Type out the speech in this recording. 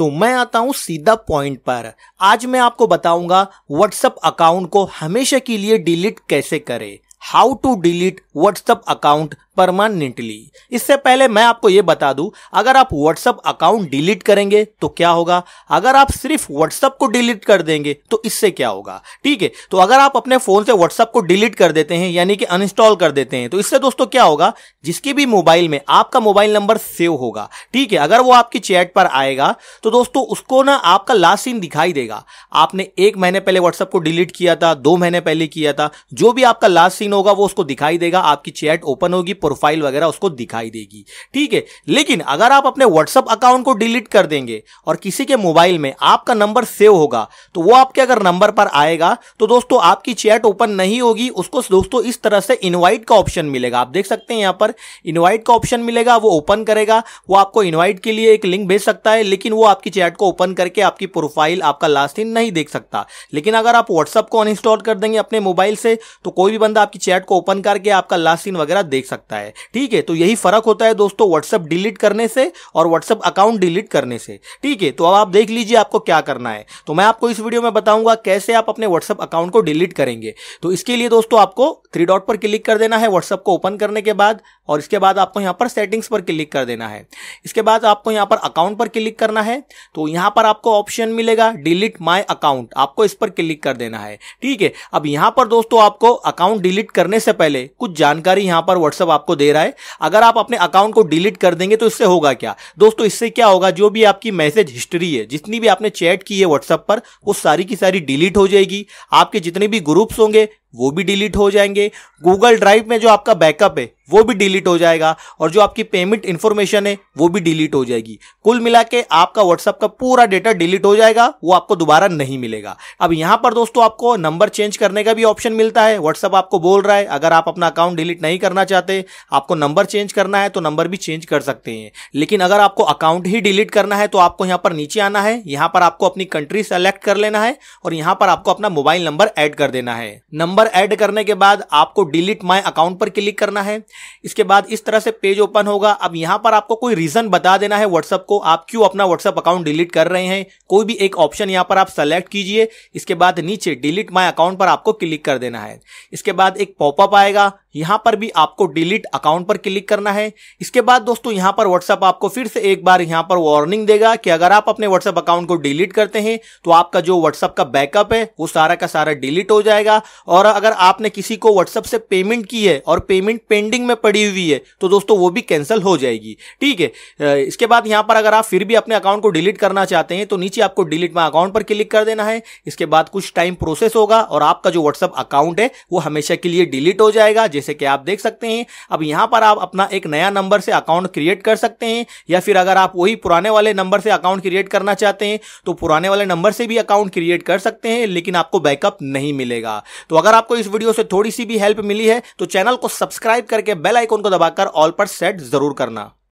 तो मैं आता हूं सीधा पॉइंट पर आज मैं आपको बताऊंगा व्हाट्सएप अकाउंट को हमेशा के लिए डिलीट कैसे करें how to delete WhatsApp account permanently इससे पहले मैं आपको ये बता दूं अगर आप व्हाट्सअप अकाउंट डिलीट करेंगे तो क्या होगा अगर आप सिर्फ व्हाट्सएप को डिलीट कर देंगे तो इससे क्या होगा ठीक है तो अगर आप अपने फोन से व्हाट्सएप को डिलीट कर देते हैं यानी कि अनइंस्टॉल कर देते हैं तो इससे दोस्तों क्या होगा जिसकी भी मोबाइल में आपका मोबाइल नंबर सेव होगा ठीक है अगर वो आपकी चैट पर आएगा तो दोस्तों उसको ना आपका लास्ट सीन दिखाई देगा आपने एक महीने पहले व्हाट्सएप को डिलीट किया था दो महीने पहले किया था जो भी आपका लास्ट सीन होगा वो उसको दिखाई देगा जाएगा आपकी चैट ओपन होगी प्रोफाइल वगैरह उसको दिखाई देगी ठीक है लेकिन अगर आप अपने व्हाट्सअप अकाउंट को डिलीट कर देंगे और किसी के मोबाइल में आपका नंबर सेव होगा तो वो आपके अगर नंबर पर आएगा तो दोस्तों आपकी चैट ओपन नहीं होगी उसको दोस्तों इस तरह से इन्वाइट का ऑप्शन मिलेगा आप देख सकते हैं यहाँ पर इन्वाइट का ऑप्शन मिलेगा वो ओपन करेगा वो आपको इन्वाइट के लिए एक लिंक भेज सकता है लेकिन वो आपकी चैट को ओपन करके आपकी प्रोफाइल आपका लास्ट सीन नहीं देख सकता लेकिन अगर आप व्हाट्सअप को अनइंस्टॉल कर देंगे अपने मोबाइल से तो कोई भी बंदा आपकी चैट को ओपन करके आप आपका लास्ट सीन वगैरह देख सकता है ठीक है तो यही फर्क होता है दोस्तों व्हाट्सएप डिलीट करने से और व्हाट्सएप अकाउंट डिलीट करने से ठीक है तो अब आप देख लीजिए आपको क्या करना है तो मैं आपको इस वीडियो में बताऊंगा कैसे आप अपने व्हाट्सएप अकाउंट को डिलीट करेंगे तो इसके लिए दोस्तों आपको थ्री डॉट पर क्लिक कर देना है व्हाट्सएप को ओपन करने के बाद और इसके बाद आपको यहाँ पर सेटिंग्स पर क्लिक कर देना है इसके बाद आपको यहाँ पर अकाउंट पर क्लिक करना है तो यहाँ पर आपको ऑप्शन मिलेगा डिलीट माई अकाउंट आपको इस पर क्लिक कर देना है ठीक है अब यहाँ पर दोस्तों आपको अकाउंट डिलीट करने से पहले कुछ जानकारी यहाँ पर व्हाट्सअप आपको दे रहा है अगर आप अपने अकाउंट को डिलीट कर देंगे तो इससे होगा क्या दोस्तों इससे क्या होगा जो भी आपकी मैसेज हिस्ट्री है जितनी भी आपने चैट की है व्हाट्सअप पर वो सारी की सारी डिलीट हो जाएगी आपके जितने भी ग्रुप्स होंगे वो भी डिलीट हो जाएंगे गूगल ड्राइव में जो आपका बैकअप है वो भी डिलीट हो जाएगा और जो आपकी पेमेंट इन्फॉर्मेशन है वो भी डिलीट हो जाएगी कुल मिला के आपका व्हाट्सअप का पूरा डेटा डिलीट हो जाएगा वो आपको दोबारा नहीं मिलेगा अब यहां पर दोस्तों आपको नंबर चेंज करने का भी ऑप्शन मिलता है व्हाट्सअप आपको बोल रहा है अगर आप अपना अकाउंट डिलीट नहीं करना चाहते आपको नंबर चेंज करना है तो नंबर भी चेंज कर सकते हैं लेकिन अगर आपको अकाउंट ही डिलीट करना है तो आपको यहां पर नीचे आना है यहां पर आपको अपनी कंट्री सेलेक्ट कर लेना है और यहां पर आपको अपना मोबाइल नंबर एड कर देना है नंबर नंबर ऐड करने के बाद आपको डिलीट माई अकाउंट पर क्लिक करना है इसके बाद इस तरह से पेज ओपन होगा अब यहां पर आपको कोई रीजन बता देना है व्हाट्सएप को आप क्यों अपना व्हाट्सएप अकाउंट डिलीट कर रहे हैं कोई भी एक ऑप्शन यहां पर आप सेलेक्ट कीजिए इसके बाद नीचे डिलीट माई अकाउंट पर आपको क्लिक कर देना है इसके बाद एक पॉपअप आएगा यहां पर भी आपको डिलीट अकाउंट पर क्लिक करना है इसके बाद दोस्तों यहां पर व्हाट्सएप आपको फिर से एक बार यहां पर वार्निंग देगा कि अगर आप अपने व्हाट्सएप अकाउंट को डिलीट करते हैं तो आपका जो व्हाट्सएप का बैकअप है वो सारा का सारा डिलीट हो जाएगा और अगर आपने किसी को व्हाट्सएप से पेमेंट की है और पेमेंट पेंडिंग में पड़ी हुई है तो दोस्तों वो भी कैंसिल हो जाएगी ठीक है इसके बाद यहां पर अगर आप फिर भी अपने अकाउंट को डिलीट करना चाहते हैं तो नीचे आपको डिलीट माई अकाउंट पर क्लिक कर देना है इसके बाद कुछ टाइम प्रोसेस होगा और आपका जो व्हाट्सएप अकाउंट है वो हमेशा के लिए डिलीट हो जाएगा जैसे कि आप देख सकते हैं अब यहां पर आप अपना एक नया नंबर से अकाउंट क्रिएट कर सकते हैं या फिर अगर आप वही पुराने वाले नंबर से अकाउंट क्रिएट करना चाहते हैं तो पुराने वाले नंबर से भी अकाउंट क्रिएट कर सकते हैं लेकिन आपको बैकअप नहीं मिलेगा तो अगर आपको इस वीडियो से थोड़ी सी भी हेल्प मिली है तो चैनल को सब्सक्राइब करके बेल आइकोन को दबाकर ऑल पर सेट जरूर करना